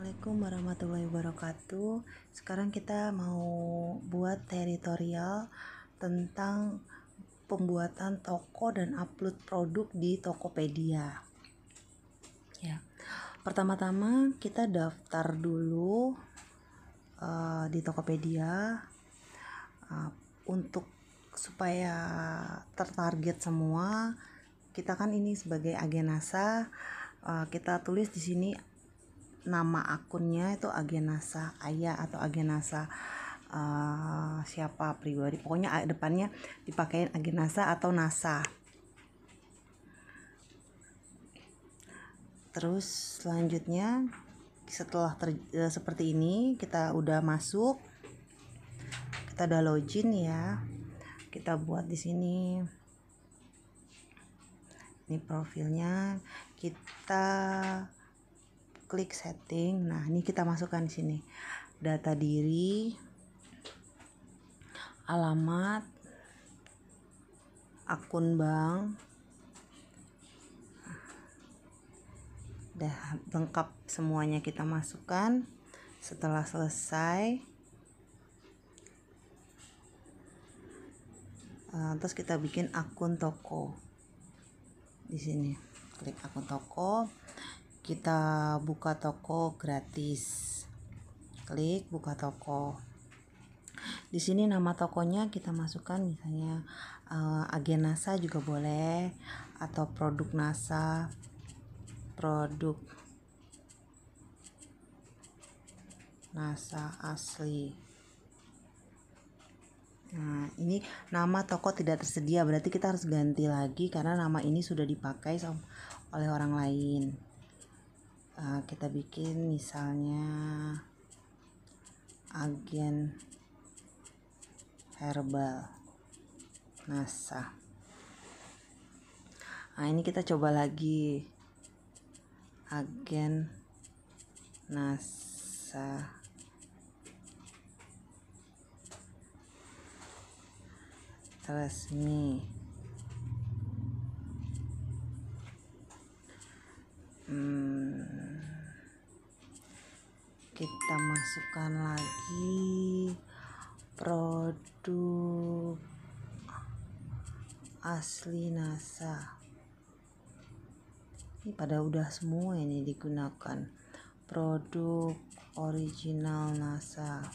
Assalamualaikum warahmatullahi wabarakatuh. Sekarang kita mau buat teritorial tentang pembuatan toko dan upload produk di Tokopedia. Ya. Pertama-tama kita daftar dulu uh, di Tokopedia uh, untuk supaya tertarget semua. Kita kan ini sebagai agen NASA, eh, kita tulis di sini nama akunnya itu Agenasa Ayah atau Agenasa uh, siapa pribadi pokoknya eh, depannya dipakai Agenasa atau NASA terus selanjutnya setelah ter, uh, seperti ini kita udah masuk kita udah login ya kita buat di sini ini profilnya kita klik setting nah ini kita masukkan di sini data diri alamat akun bank udah lengkap semuanya kita masukkan setelah selesai uh, terus kita bikin akun toko di sini klik akun toko kita buka toko gratis klik buka toko di sini nama tokonya kita masukkan misalnya uh, agen NASA juga boleh atau produk NASA produk NASA asli Nah, ini nama toko tidak tersedia, berarti kita harus ganti lagi karena nama ini sudah dipakai oleh orang lain. Eh, kita bikin misalnya agen herbal NASA nah ini kita coba lagi agen NASA resmi Hmm. kita masukkan lagi produk asli NASA ini pada udah semua ini digunakan produk original NASA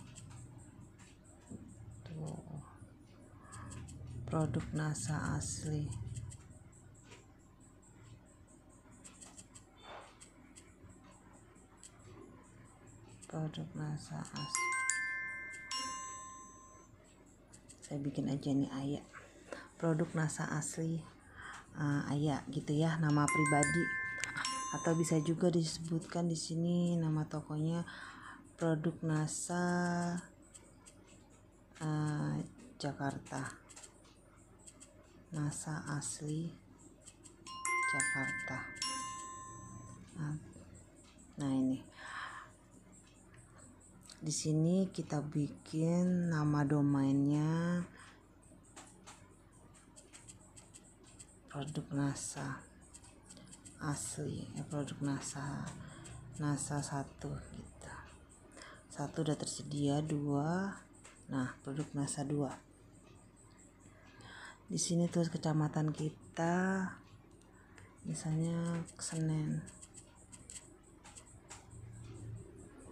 tuh produk NASA asli produk Nasa asli, saya bikin aja nih ayah produk NASA asli uh, eh, ayak gitu ya nama pribadi atau bisa juga disebutkan di sini nama tokonya produk NASA uh, eh, Jakarta NASA asli Jakarta nah, nah ini di sini kita bikin nama domainnya produk NASA asli ya produk NASA NASA satu kita satu udah tersedia dua nah produk NASA dua di sini tuh kecamatan kita misalnya Senen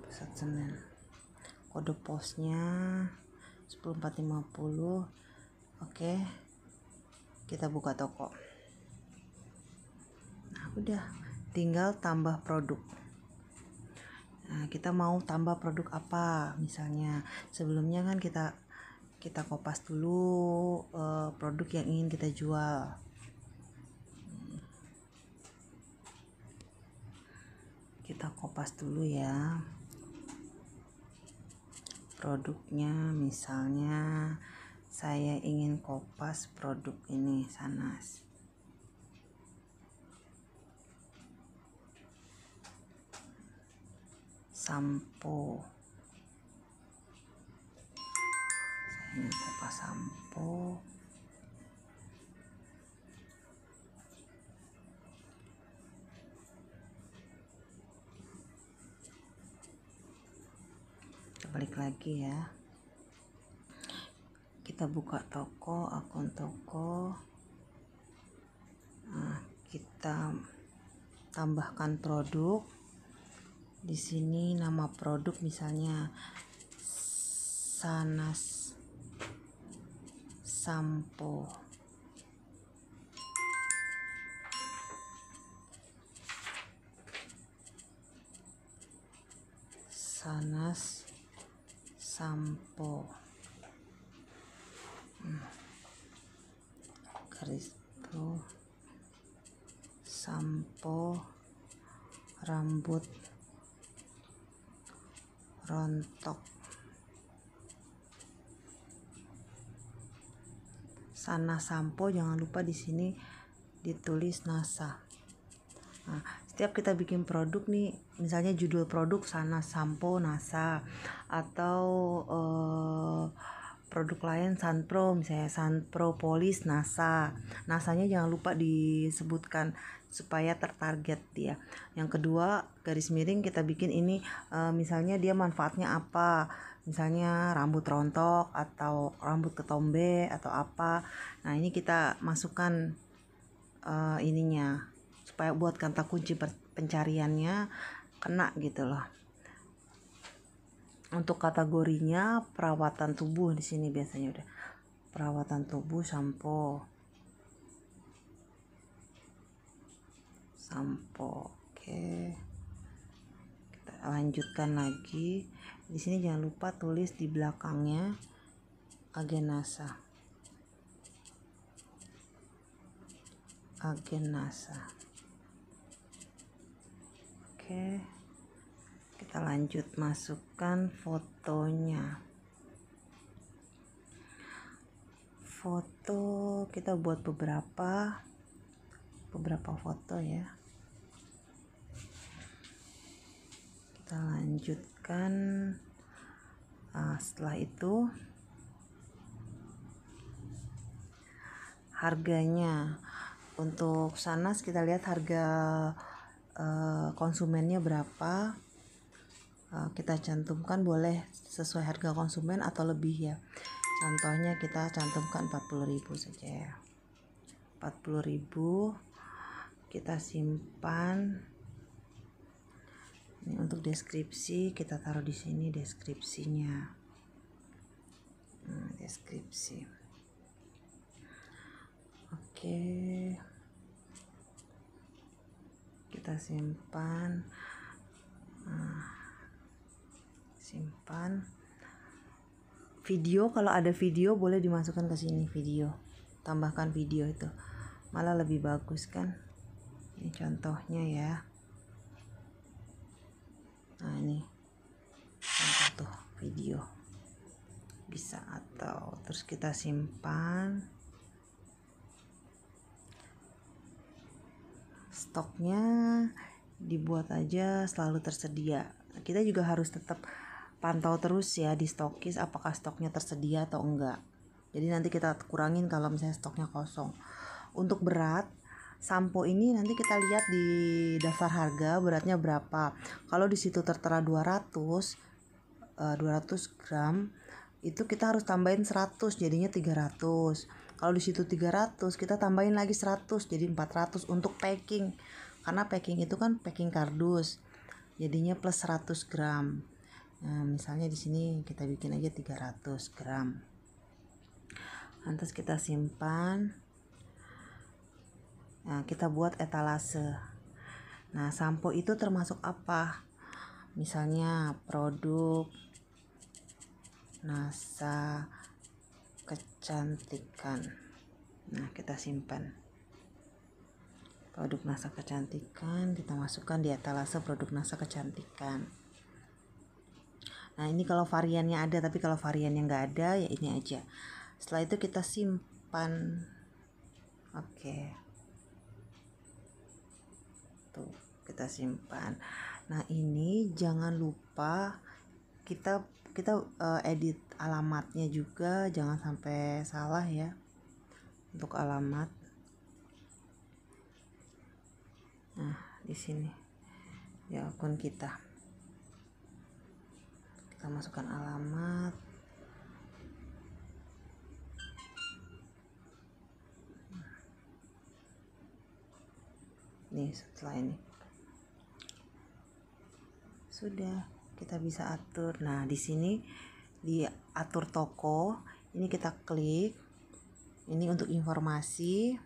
pusat Senen kode posnya 10450 oke kita buka toko nah udah tinggal tambah produk nah, kita mau tambah produk apa misalnya sebelumnya kan kita kita kopas dulu uh, produk yang ingin kita jual kita kopas dulu ya produknya misalnya saya ingin kopas produk ini sanas sampo saya ingin kopas sampo kita balik lagi ya kita buka toko akun toko nah, kita tambahkan produk di sini nama produk misalnya sanas sampo sanas sampo hmm. krispo sampo rambut rontok sana sampo jangan lupa di sini ditulis nasa nah, setiap kita bikin produk nih misalnya judul produk sana sampo nasa atau uh, produk lain Sunpro misalnya Sunpro Polis NASA NASAnya jangan lupa disebutkan supaya tertarget dia ya. yang kedua garis miring kita bikin ini uh, misalnya dia manfaatnya apa misalnya rambut rontok atau rambut ketombe atau apa nah ini kita masukkan uh, ininya supaya buat kata kunci pencariannya kena gitu loh untuk kategorinya perawatan tubuh di sini biasanya udah perawatan tubuh sampo sampo oke kita lanjutkan lagi di sini jangan lupa tulis di belakangnya agenasa agenasa Oke kita lanjut masukkan fotonya foto kita buat beberapa beberapa foto ya kita lanjutkan nah, setelah itu harganya untuk sanas kita lihat harga Eh, konsumennya berapa eh, kita cantumkan boleh sesuai harga konsumen atau lebih ya contohnya kita cantumkan 40.000 saja ya 40.000 kita simpan ini untuk deskripsi kita taruh di sini deskripsinya hmm, deskripsi oke okay kita simpan ah, simpan video kalau ada video boleh dimasukkan ke sini video tambahkan video itu malah lebih bagus kan ini contohnya ya nah ini contoh tuh video bisa atau terus kita simpan stoknya dibuat aja selalu tersedia kita juga harus tetap pantau terus ya di stokis apakah stoknya tersedia atau enggak jadi nanti kita kurangin kalau misalnya stoknya kosong untuk berat sampo ini nanti kita lihat di daftar harga beratnya berapa. Kalau di situ tertera 200 200 eh, gram itu kita harus tambahin 100 jadinya 300 kalau di situ 300 kita tambahin lagi 100 jadi 400 untuk packing karena packing itu kan packing kardus jadinya plus 100 gram nah, misalnya di sini kita bikin aja 300 gram lantas kita simpan nah, kita buat etalase nah sampo itu termasuk apa misalnya produk NASA kecantikan nah kita simpan produk NASA kecantikan kita masukkan di etalase produk NASA kecantikan nah ini kalau variannya ada tapi kalau variannya nggak ada ya ini aja setelah itu kita simpan oke tuh kita simpan nah ini jangan lupa kita kita uh, edit alamatnya juga jangan sampai salah ya untuk alamat nah di sini ya akun kita kita masukkan alamat nih setelah ini sudah kita bisa atur nah di sini di atur toko ini kita klik ini untuk informasi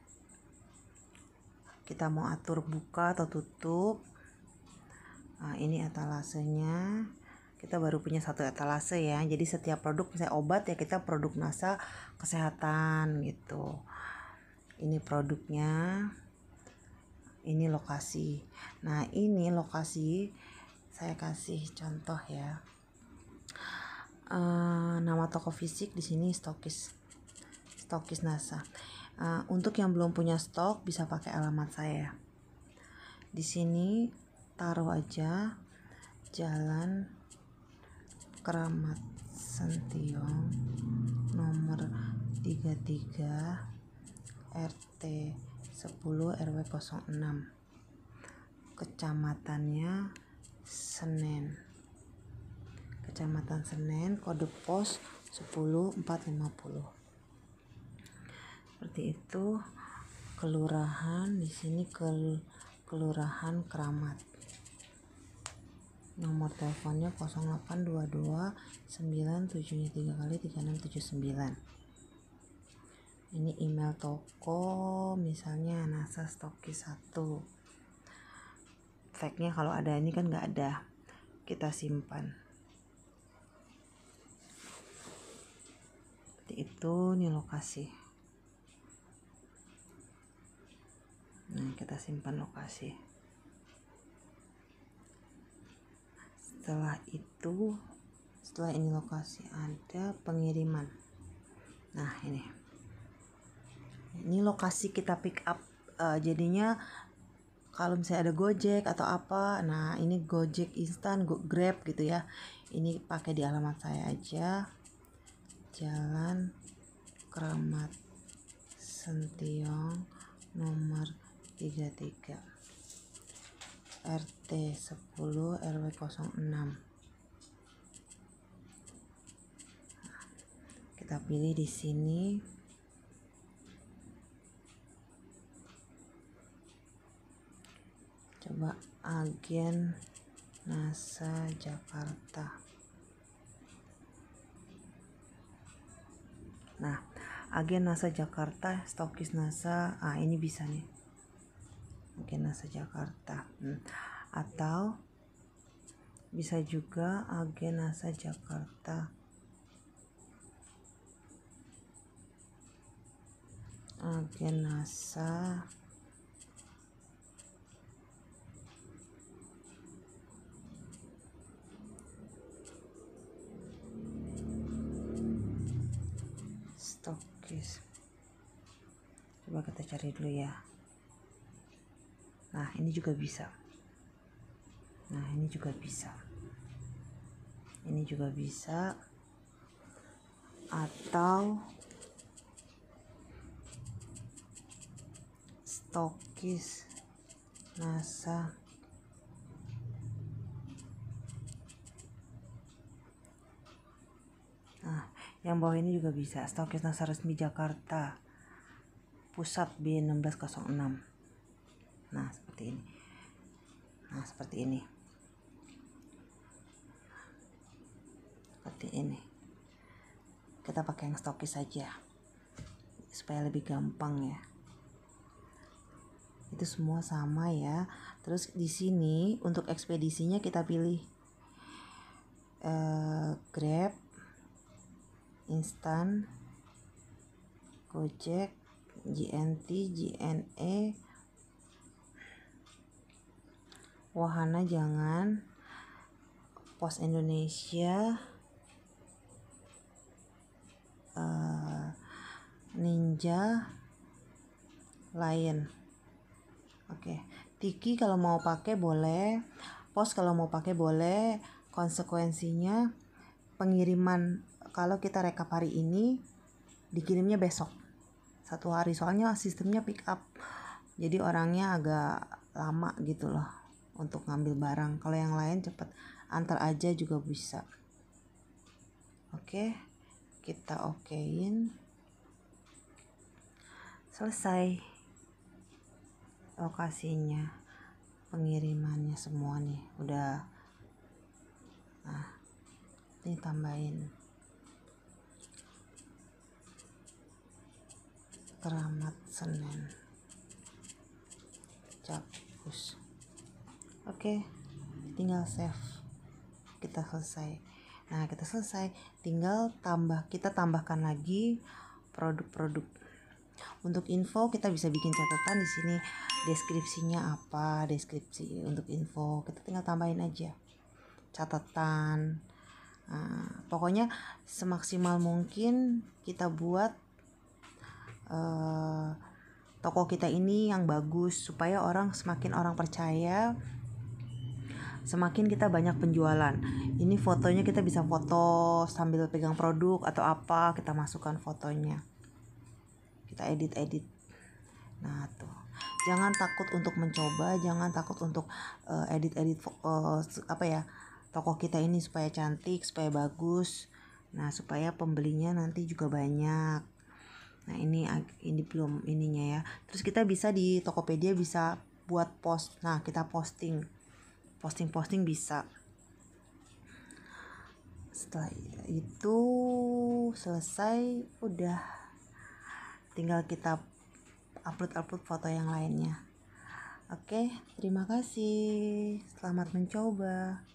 kita mau atur buka atau tutup nah, ini etalasenya kita baru punya satu etalase ya jadi setiap produk misalnya obat ya kita produk NASA kesehatan gitu ini produknya ini lokasi nah ini lokasi saya kasih contoh ya Eh, nama toko fisik di sini stokis stokis NASA uh, untuk yang belum punya stok bisa pakai alamat saya di sini taruh aja jalan Keramat Sentiong nomor 33 RT 10 RW 06 kecamatannya Senen Kecamatan Senen, kode pos 10450. Seperti itu kelurahan di sini ke kelurahan Keramat. Nomor teleponnya 0822 973 kali 3679. Ini email toko misalnya NASA Stoki 1 tagnya kalau ada ini kan nggak ada kita simpan seperti itu ini lokasi nah kita simpan lokasi setelah itu setelah ini lokasi ada pengiriman nah ini ini lokasi kita pick up uh, jadinya kalau misalnya ada Gojek atau apa nah ini Gojek instan Grab gitu ya ini pakai di alamat saya aja Jalan Kramat Sentiong nomor 33 RT 10 RW 06 kita pilih di sini coba agen NASA Jakarta Nah, agen NASA Jakarta, stokis NASA, ah ini bisa nih. Agen NASA Jakarta. Hmm. Atau bisa juga agen NASA Jakarta. Agen NASA cari dulu ya nah ini juga bisa nah ini juga bisa ini juga bisa atau stokis NASA nah yang bawah ini juga bisa stokis NASA resmi Jakarta pusat B1606 nah seperti ini nah seperti ini seperti ini kita pakai yang stokis saja supaya lebih gampang ya itu semua sama ya terus di sini untuk ekspedisinya kita pilih uh, Grab instan Gojek GNT, GNE, Wahana jangan, Pos Indonesia, eh, Ninja, Lion. Oke, Tiki kalau mau pakai boleh, Pos kalau mau pakai boleh. Konsekuensinya pengiriman kalau kita rekap hari ini dikirimnya besok satu hari soalnya sistemnya pick up jadi orangnya agak lama gitu loh untuk ngambil barang kalau yang lain cepet antar aja juga bisa oke kita okein selesai lokasinya pengirimannya semua nih udah nah ini tambahin Keramat Senen Capus Oke tinggal save kita selesai nah kita selesai tinggal tambah kita tambahkan lagi produk-produk untuk info kita bisa bikin catatan di sini deskripsinya apa deskripsi untuk info kita tinggal tambahin aja catatan Nah, pokoknya semaksimal mungkin kita buat Eh, toko kita ini yang bagus supaya orang semakin orang percaya semakin kita banyak penjualan ini fotonya kita bisa foto sambil pegang produk atau apa kita masukkan fotonya kita edit edit nah tuh jangan takut untuk mencoba jangan takut untuk eh, edit edit uh, apa ya toko kita ini supaya cantik supaya bagus nah supaya pembelinya nanti juga banyak Nah, ini ini belum ininya ya. Terus kita bisa di Tokopedia bisa buat post. Nah, kita posting. Posting-posting bisa. Setelah itu selesai udah tinggal kita upload-upload foto yang lainnya. Oke, terima kasih. Selamat mencoba.